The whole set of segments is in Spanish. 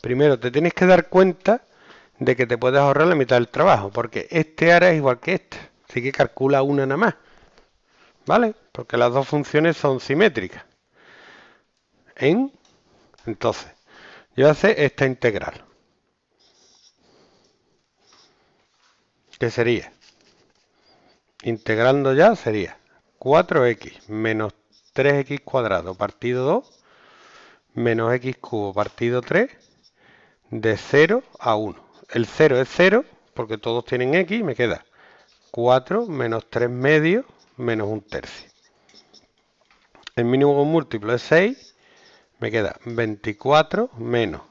Primero, te tienes que dar cuenta de que te puedes ahorrar la mitad del trabajo, porque este área es igual que este. Así que calcula una nada más. ¿Vale? Porque las dos funciones son simétricas. En, entonces, yo hace esta integral. ¿Qué sería? Integrando ya sería 4x menos 3x cuadrado partido 2 menos x cubo partido 3 de 0 a 1. El 0 es 0 porque todos tienen x y me queda 4 menos 3 medios menos un tercio. El mínimo múltiplo es 6, me queda 24 menos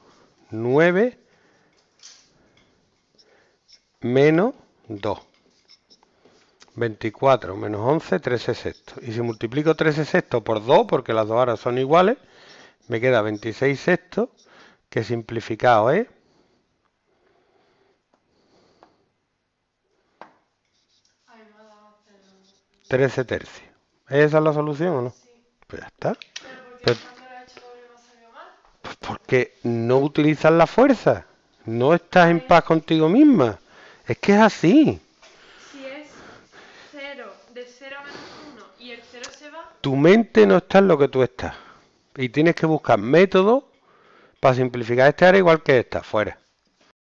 9 menos 2. 24 menos 11, 13 sextos. Y si multiplico 13 sextos por 2, porque las dos ahora son iguales, me queda 26 sextos que simplificado, ¿eh? 13 tercios. ¿Esa es la solución o no? Sí. Pues ya está. Pero, pues porque no utilizas la fuerza. No estás en paz contigo misma. Es que es así. Si es 0, de 0 a menos 1 y el 0 se va. Tu mente no está en lo que tú estás. Y tienes que buscar métodos para simplificar este área igual que esta, fuera.